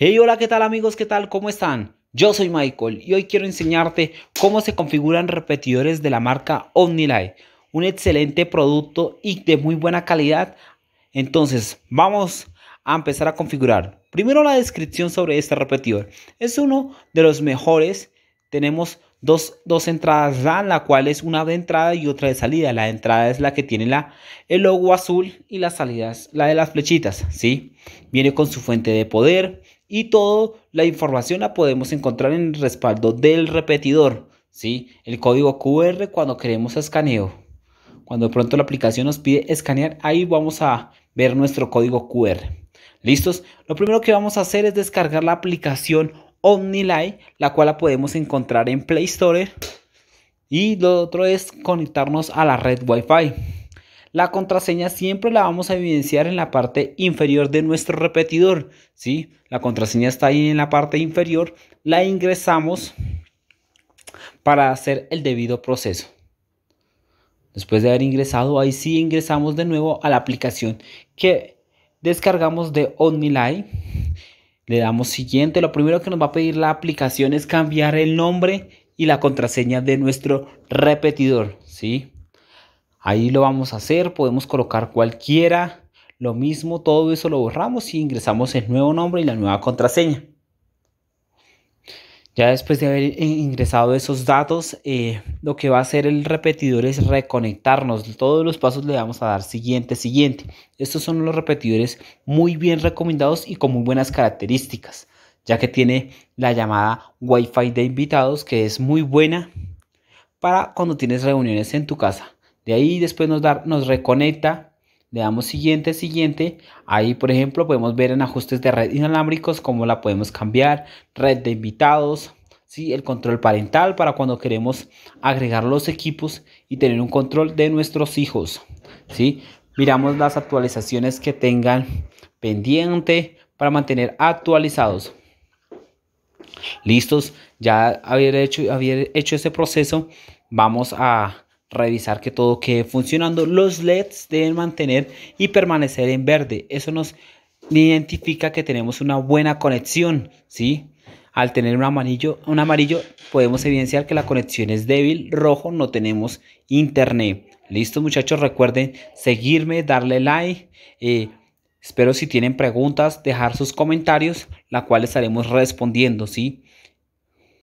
Hey, hola, ¿qué tal amigos? ¿Qué tal? ¿Cómo están? Yo soy Michael y hoy quiero enseñarte cómo se configuran repetidores de la marca OmniLite. Un excelente producto y de muy buena calidad. Entonces, vamos a empezar a configurar. Primero la descripción sobre este repetidor. Es uno de los mejores. Tenemos Dos, entradas la cual es una de entrada y otra de salida. La entrada es la que tiene la, el logo azul y la salida es la de las flechitas, ¿sí? Viene con su fuente de poder, y toda la información la podemos encontrar en el respaldo del repetidor, ¿sí? El código QR cuando queremos escaneo. Cuando de pronto la aplicación nos pide escanear, ahí vamos a ver nuestro código QR. ¿Listos? Lo primero que vamos a hacer es descargar la aplicación OmniLive, la cual la podemos encontrar en Play Store. Y lo otro es conectarnos a la red Wi-Fi. La contraseña siempre la vamos a evidenciar en la parte inferior de nuestro repetidor. ¿sí? La contraseña está ahí en la parte inferior. La ingresamos para hacer el debido proceso. Después de haber ingresado, ahí sí ingresamos de nuevo a la aplicación que descargamos de OmniLive. Le damos siguiente. Lo primero que nos va a pedir la aplicación es cambiar el nombre y la contraseña de nuestro repetidor. ¿sí? Ahí lo vamos a hacer, podemos colocar cualquiera, lo mismo, todo eso lo borramos y ingresamos el nuevo nombre y la nueva contraseña. Ya después de haber ingresado esos datos, eh, lo que va a hacer el repetidor es reconectarnos. Todos los pasos le vamos a dar siguiente, siguiente. Estos son los repetidores muy bien recomendados y con muy buenas características, ya que tiene la llamada Wi-Fi de invitados, que es muy buena para cuando tienes reuniones en tu casa. De ahí después nos, da, nos reconecta, le damos siguiente, siguiente. Ahí, por ejemplo, podemos ver en ajustes de red inalámbricos cómo la podemos cambiar, red de invitados, ¿sí? el control parental para cuando queremos agregar los equipos y tener un control de nuestros hijos. ¿sí? Miramos las actualizaciones que tengan pendiente para mantener actualizados. Listos, ya haber hecho, haber hecho ese proceso, vamos a revisar que todo quede funcionando. Los LEDs deben mantener y permanecer en verde. Eso nos identifica que tenemos una buena conexión, ¿sí? Al tener un amarillo, un amarillo podemos evidenciar que la conexión es débil, rojo no tenemos internet. Listo muchachos, recuerden seguirme, darle like. Eh, espero si tienen preguntas, dejar sus comentarios, la cual estaremos respondiendo, ¿sí?